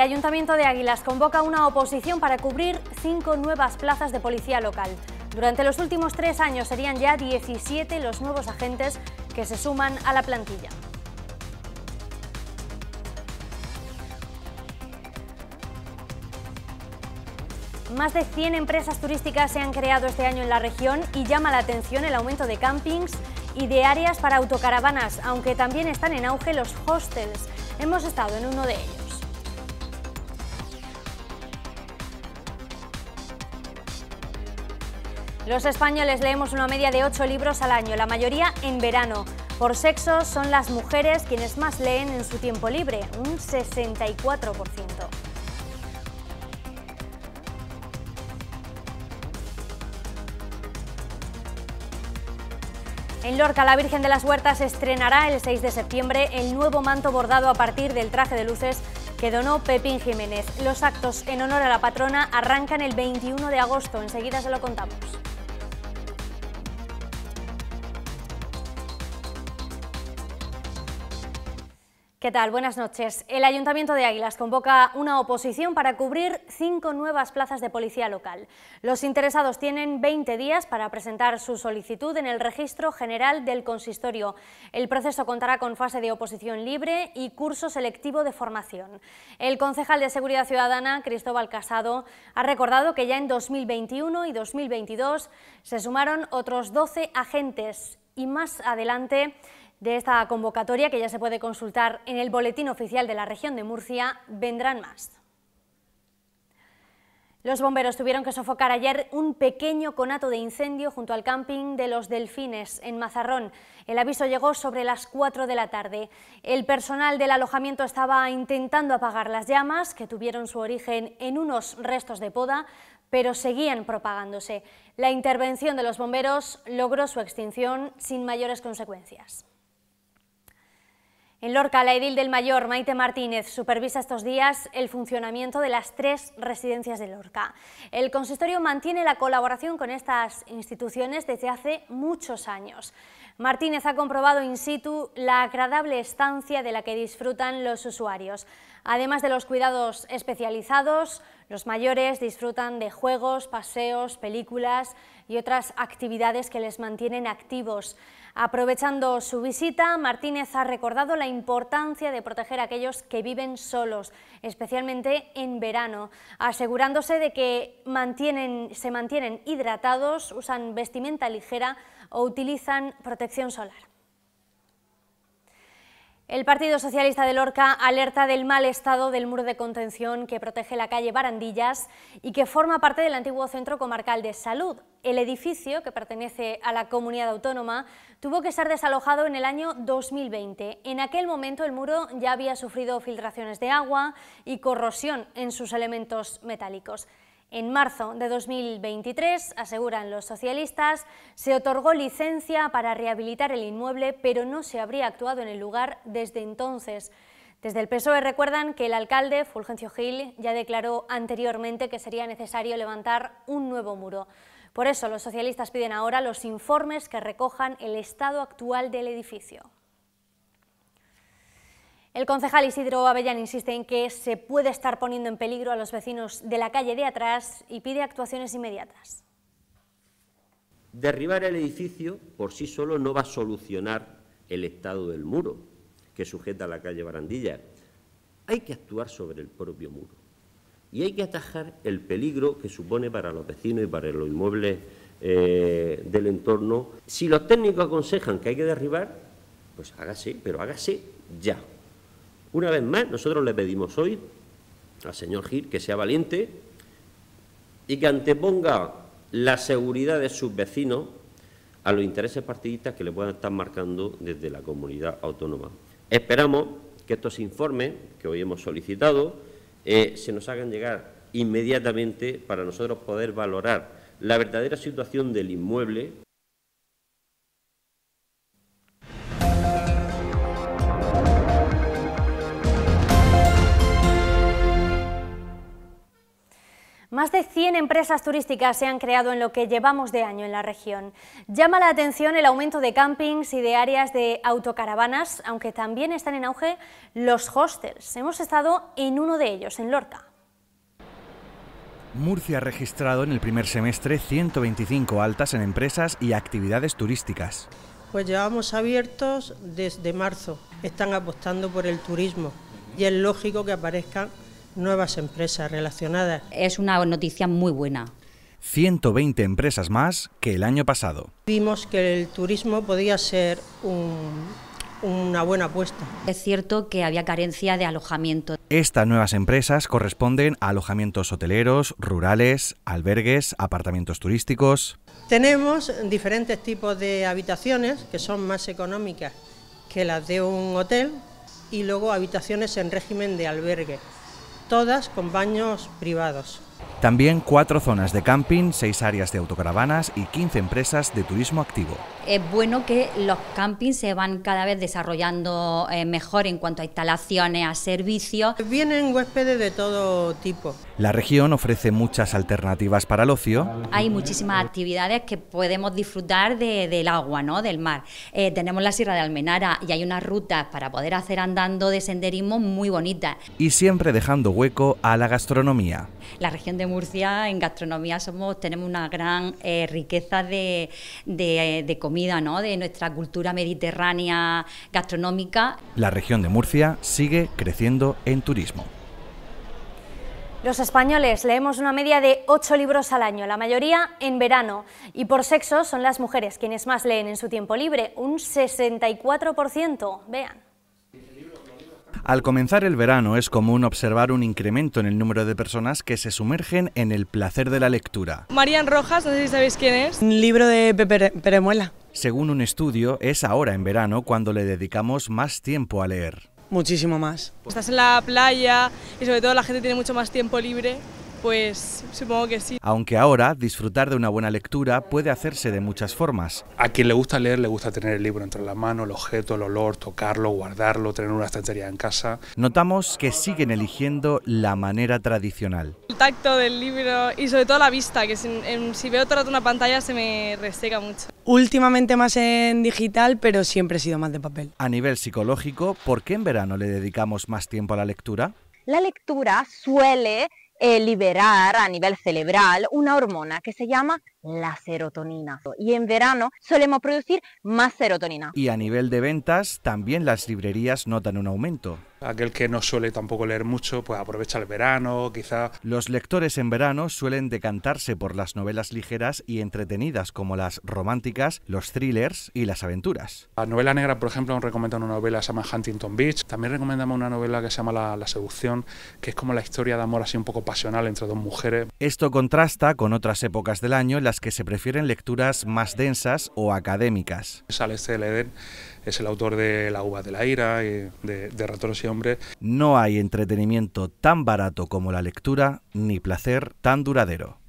El Ayuntamiento de Águilas convoca una oposición para cubrir cinco nuevas plazas de policía local. Durante los últimos tres años serían ya 17 los nuevos agentes que se suman a la plantilla. Más de 100 empresas turísticas se han creado este año en la región y llama la atención el aumento de campings y de áreas para autocaravanas, aunque también están en auge los hostels. Hemos estado en uno de ellos. Los españoles leemos una media de 8 libros al año, la mayoría en verano. Por sexo son las mujeres quienes más leen en su tiempo libre, un 64%. En Lorca, la Virgen de las Huertas estrenará el 6 de septiembre el nuevo manto bordado a partir del traje de luces que donó Pepín Jiménez. Los actos en honor a la patrona arrancan el 21 de agosto. Enseguida se lo contamos. ¿Qué tal? Buenas noches. El Ayuntamiento de Águilas convoca una oposición para cubrir cinco nuevas plazas de policía local. Los interesados tienen 20 días para presentar su solicitud en el Registro General del Consistorio. El proceso contará con fase de oposición libre y curso selectivo de formación. El concejal de Seguridad Ciudadana, Cristóbal Casado, ha recordado que ya en 2021 y 2022 se sumaron otros 12 agentes y más adelante de esta convocatoria, que ya se puede consultar en el Boletín Oficial de la Región de Murcia, vendrán más. Los bomberos tuvieron que sofocar ayer un pequeño conato de incendio junto al camping de los Delfines, en Mazarrón. El aviso llegó sobre las 4 de la tarde. El personal del alojamiento estaba intentando apagar las llamas, que tuvieron su origen en unos restos de poda, pero seguían propagándose. La intervención de los bomberos logró su extinción sin mayores consecuencias. En Lorca, la edil del Mayor, Maite Martínez, supervisa estos días el funcionamiento de las tres residencias de Lorca. El consistorio mantiene la colaboración con estas instituciones desde hace muchos años. Martínez ha comprobado in situ la agradable estancia de la que disfrutan los usuarios, además de los cuidados especializados, los mayores disfrutan de juegos, paseos, películas y otras actividades que les mantienen activos. Aprovechando su visita, Martínez ha recordado la importancia de proteger a aquellos que viven solos, especialmente en verano, asegurándose de que mantienen, se mantienen hidratados, usan vestimenta ligera o utilizan protección solar. El Partido Socialista de Lorca alerta del mal estado del muro de contención que protege la calle Barandillas y que forma parte del antiguo Centro Comarcal de Salud. El edificio, que pertenece a la comunidad autónoma, tuvo que ser desalojado en el año 2020. En aquel momento el muro ya había sufrido filtraciones de agua y corrosión en sus elementos metálicos. En marzo de 2023, aseguran los socialistas, se otorgó licencia para rehabilitar el inmueble, pero no se habría actuado en el lugar desde entonces. Desde el PSOE recuerdan que el alcalde, Fulgencio Gil, ya declaró anteriormente que sería necesario levantar un nuevo muro. Por eso los socialistas piden ahora los informes que recojan el estado actual del edificio. El concejal Isidro Avellán insiste en que se puede estar poniendo en peligro a los vecinos de la calle de atrás y pide actuaciones inmediatas. Derribar el edificio por sí solo no va a solucionar el estado del muro que sujeta la calle Barandilla. Hay que actuar sobre el propio muro y hay que atajar el peligro que supone para los vecinos y para los inmuebles eh, del entorno. Si los técnicos aconsejan que hay que derribar, pues hágase, pero hágase ya. Una vez más, nosotros le pedimos hoy al señor Gil que sea valiente y que anteponga la seguridad de sus vecinos a los intereses partidistas que le puedan estar marcando desde la comunidad autónoma. Esperamos que estos informes que hoy hemos solicitado eh, se nos hagan llegar inmediatamente para nosotros poder valorar la verdadera situación del inmueble Más de 100 empresas turísticas se han creado en lo que llevamos de año en la región. Llama la atención el aumento de campings y de áreas de autocaravanas, aunque también están en auge los hostels. Hemos estado en uno de ellos, en Lorca. Murcia ha registrado en el primer semestre 125 altas en empresas y actividades turísticas. Pues llevamos abiertos desde marzo. Están apostando por el turismo y es lógico que aparezcan nuevas empresas relacionadas. Es una noticia muy buena. 120 empresas más que el año pasado. Vimos que el turismo podía ser una buena apuesta. Es cierto que había carencia de alojamiento. Estas nuevas empresas corresponden a alojamientos hoteleros, rurales, albergues, apartamentos turísticos. Tenemos diferentes tipos de habitaciones que son más económicas que las de un hotel y luego habitaciones en régimen de albergue todas con baños privados. También cuatro zonas de camping, seis áreas de autocaravanas y 15 empresas de turismo activo. Es bueno que los campings se van cada vez desarrollando eh, mejor en cuanto a instalaciones, a servicios. Vienen huéspedes de todo tipo. La región ofrece muchas alternativas para el ocio. Hay muchísimas actividades que podemos disfrutar del agua, ¿no? del mar. Eh, tenemos la Sierra de Almenara y hay unas rutas para poder hacer andando de senderismo muy bonitas. Y siempre dejando hueco a la gastronomía. La de Murcia en gastronomía somos tenemos una gran eh, riqueza de, comida, de nuestra cultura mediterránea gastronómica. La región de Murcia sigue creciendo en turismo. Los españoles leemos una media de ocho libros al año, la mayoría en verano. Y por sexo son las mujeres quienes más leen en su tiempo libre, un 64%. Vean. Al comenzar el verano es común observar un incremento en el número de personas que se sumergen en el placer de la lectura. Marian Rojas, no sé si sabéis quién es. Un libro de Pepe Peremuela. Según un estudio, es ahora en verano cuando le dedicamos más tiempo a leer. Muchísimo más. Estás en la playa y sobre todo la gente tiene mucho más tiempo libre pues supongo que sí. Aunque ahora disfrutar de una buena lectura puede hacerse de muchas formas. A quien le gusta leer le gusta tener el libro entre la mano, el objeto, el olor, tocarlo, guardarlo, tener una estantería en casa. Notamos que siguen eligiendo la manera tradicional. El tacto del libro y sobre todo la vista, que si, veo todo el una pantalla se me reseca mucho. Últimamente más en digital, pero siempre he sido más de papel. A nivel psicológico, ¿por qué en verano le dedicamos más tiempo a la lectura? La lectura suele eh, liberar a nivel cerebral una hormona que se llama la serotonina. Y en verano solemos producir más serotonina. Y a nivel de ventas, también las librerías notan un aumento. Aquel que no suele tampoco leer mucho, pues aprovecha el verano, quizá. Los lectores en verano suelen decantarse por las novelas ligeras y entretenidas, como las románticas, los thrillers y las aventuras. La novela negra, por ejemplo, nos recomendan una novela que se llama Huntington Beach. También recomendamos una novela que se llama la, Seducción, que es como la historia de amor así un poco pasional entre dos mujeres. Esto contrasta con otras épocas del año que se prefieren lecturas más densas o académicas. Sales del es el autor de La uva de la ira y de, de y hombres. No hay entretenimiento tan barato como la lectura ni placer tan duradero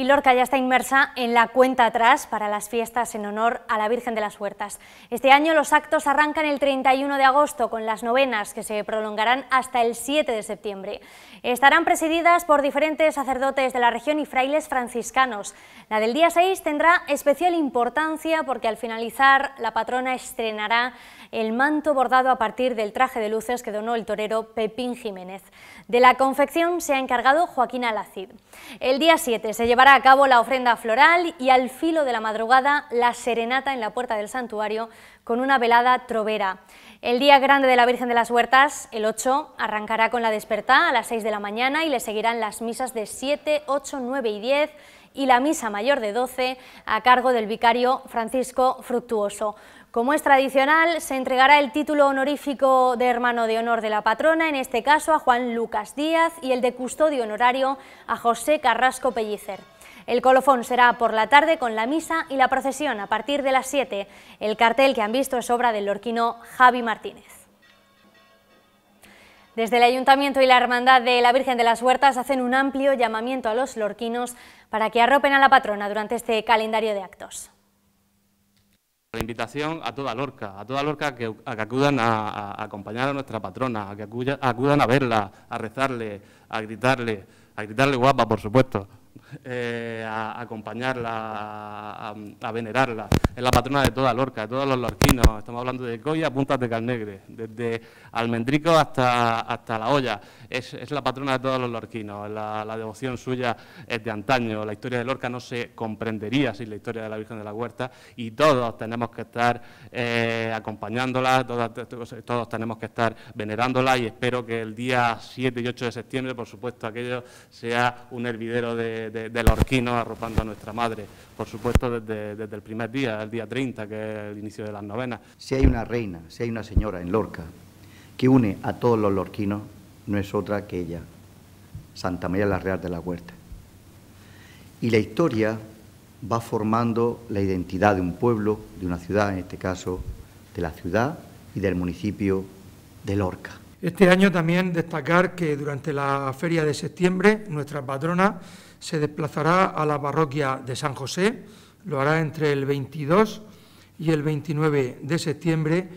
y Lorca ya está inmersa en la cuenta atrás para las fiestas en honor a la Virgen de las Huertas. Este año los actos arrancan el 31 de agosto con las novenas que se prolongarán hasta el 7 de septiembre. Estarán presididas por diferentes sacerdotes de la región y frailes franciscanos. La del día 6 tendrá especial importancia porque al finalizar la patrona estrenará el manto bordado a partir del traje de luces que donó el torero Pepín Jiménez. De la confección se ha encargado Joaquín Alacid. El día 7 se llevará a cabo la ofrenda floral y al filo de la madrugada la serenata en la puerta del santuario con una velada trovera. El día grande de la Virgen de las Huertas, el 8, arrancará con la despertá a las 6 de la mañana y le seguirán las misas de 7, 8, 9 y 10 y la misa mayor de 12 a cargo del vicario Francisco Fructuoso. Como es tradicional, se entregará el título honorífico de hermano de honor de la patrona, en este caso a Juan Lucas Díaz, y el de custodio honorario a José Carrasco Pellicer. El colofón será por la tarde con la misa y la procesión a partir de las 7. El cartel que han visto es obra del lorquino Javi Martínez. Desde el Ayuntamiento y la Hermandad de la Virgen de las Huertas hacen un amplio llamamiento a los lorquinos para que arropen a la patrona durante este calendario de actos. La invitación a toda Lorca, a toda Lorca que, a que acudan a, a, acompañar a nuestra patrona, a que acudan a verla, a rezarle, a gritarle, a gritarle guapa, por supuesto. Eh, a, acompañarla, a, venerarla. Es la patrona de toda Lorca, de todos los lorquinos. Estamos hablando de Goya, Puntas de Calnegre, desde Almendrico hasta, hasta la olla. Es, la patrona de todos los lorquinos, la, devoción suya es de antaño. La historia de Lorca no se comprendería sin la historia de la Virgen de la Huerta y todos tenemos que estar eh, acompañándola, todos, tenemos que estar venerándola y espero que el día 7 y 8 de septiembre, por supuesto, aquello sea un hervidero de, de, lorquinos arropando a nuestra madre, por supuesto desde, desde el primer día, el día 30, que es el inicio de las novenas. Si hay una reina, si hay una señora en Lorca, que une a todos los lorquinos no es otra que ella, Santa María la Real de la Huerta. Y la historia va formando la identidad de un pueblo, de una ciudad, en este caso, de la ciudad y del municipio de Lorca. Este año también destacar que durante la feria de septiembre nuestra patrona se desplazará a la parroquia de San José, lo hará entre el 22 y el 29 de septiembre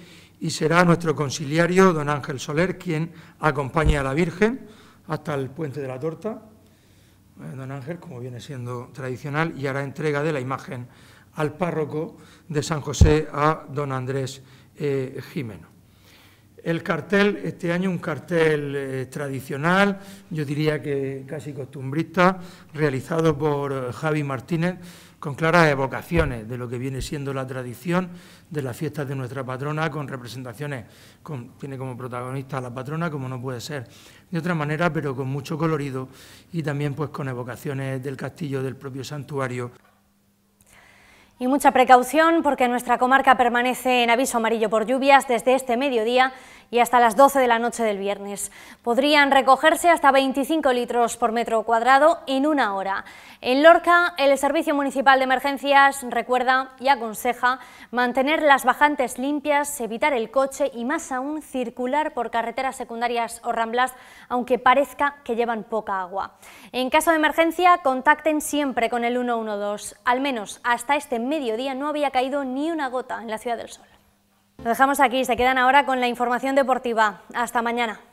y será nuestro conciliario, don Ángel Soler, quien acompañe a la Virgen hasta el Puente de la Torta. Eh, don Ángel, como viene siendo tradicional, y hará entrega de la imagen al párroco de San José, a don Andrés eh, Jimeno. El cartel, este año un cartel eh, tradicional, yo diría que casi costumbrista, realizado por eh, Javi Martínez, con claras evocaciones de lo que viene siendo la tradición de las fiestas de nuestra patrona, con representaciones, con, tiene como protagonista a la patrona, como no puede ser de otra manera, pero con mucho colorido y también pues con evocaciones del castillo, del propio santuario. Y mucha precaución porque nuestra comarca permanece en aviso amarillo por lluvias desde este mediodía y hasta las 12 de la noche del viernes. Podrían recogerse hasta 25 litros por metro cuadrado en una hora. En Lorca, el Servicio Municipal de Emergencias recuerda y aconseja mantener las bajantes limpias, evitar el coche y más aún circular por carreteras secundarias o ramblas, aunque parezca que llevan poca agua. En caso de emergencia, contacten siempre con el 112, al menos hasta este mediodía no había caído ni una gota en la Ciudad del Sol. Lo dejamos aquí, se quedan ahora con la información deportiva. Hasta mañana.